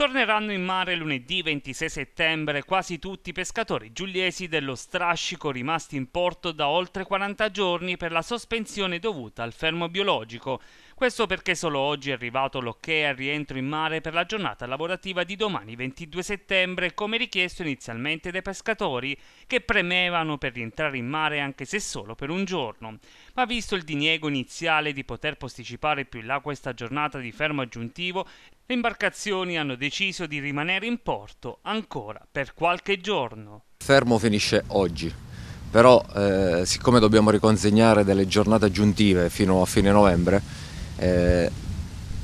Torneranno in mare lunedì 26 settembre quasi tutti i pescatori giuliesi dello strascico rimasti in porto da oltre 40 giorni per la sospensione dovuta al fermo biologico. Questo perché solo oggi è arrivato l'ok al rientro in mare per la giornata lavorativa di domani 22 settembre, come richiesto inizialmente dai pescatori, che premevano per rientrare in mare anche se solo per un giorno. Ma visto il diniego iniziale di poter posticipare più in là questa giornata di fermo aggiuntivo, le imbarcazioni hanno deciso di rimanere in porto ancora per qualche giorno. Il fermo finisce oggi, però eh, siccome dobbiamo riconsegnare delle giornate aggiuntive fino a fine novembre, eh,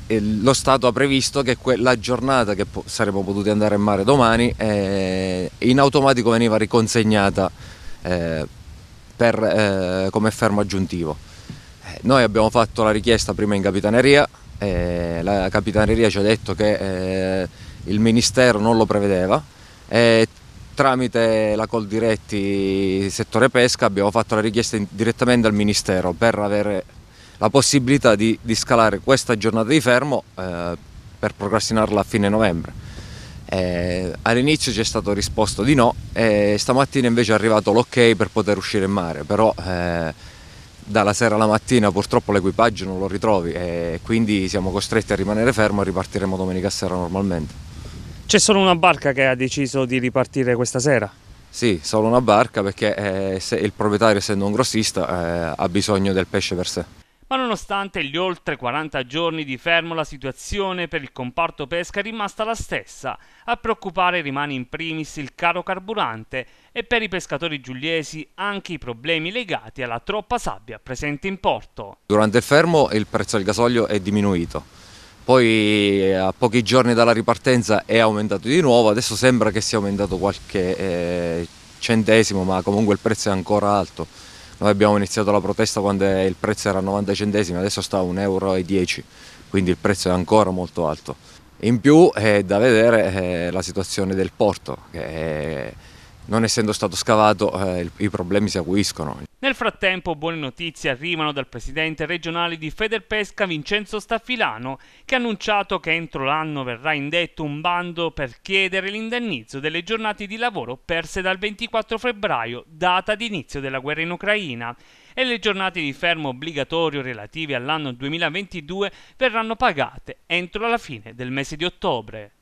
lo Stato ha previsto che quella giornata che po saremmo potuti andare in mare domani eh, in automatico veniva riconsegnata eh, per, eh, come fermo aggiuntivo. Eh, noi abbiamo fatto la richiesta prima in Capitaneria, eh, la Capitaneria ci ha detto che eh, il Ministero non lo prevedeva e tramite la Col Diretti settore pesca abbiamo fatto la richiesta direttamente al Ministero per avere la possibilità di, di scalare questa giornata di fermo eh, per procrastinarla a fine novembre. Eh, all'inizio ci è stato risposto di no e stamattina invece è arrivato l'ok ok per poter uscire in mare, però eh, dalla sera alla mattina purtroppo l'equipaggio non lo ritrovi e quindi siamo costretti a rimanere fermo e ripartiremo domenica sera normalmente. C'è solo una barca che ha deciso di ripartire questa sera? Sì, solo una barca perché eh, il proprietario essendo un grossista eh, ha bisogno del pesce per sé. Ma nonostante gli oltre 40 giorni di fermo, la situazione per il comparto pesca è rimasta la stessa. A preoccupare rimane in primis il caro carburante e per i pescatori giuliesi anche i problemi legati alla troppa sabbia presente in porto. Durante il fermo il prezzo del gasolio è diminuito. Poi eh, a pochi giorni dalla ripartenza è aumentato di nuovo, adesso sembra che sia aumentato qualche eh, centesimo, ma comunque il prezzo è ancora alto. Noi abbiamo iniziato la protesta quando il prezzo era 90 centesimi, adesso sta a 1,10 euro, quindi il prezzo è ancora molto alto. In più è eh, da vedere eh, la situazione del porto, che non essendo stato scavato eh, i problemi si acuiscono. Nel frattempo buone notizie arrivano dal presidente regionale di Federpesca Vincenzo Staffilano che ha annunciato che entro l'anno verrà indetto un bando per chiedere l'indennizzo delle giornate di lavoro perse dal 24 febbraio, data d'inizio della guerra in Ucraina, e le giornate di fermo obbligatorio relative all'anno 2022 verranno pagate entro la fine del mese di ottobre.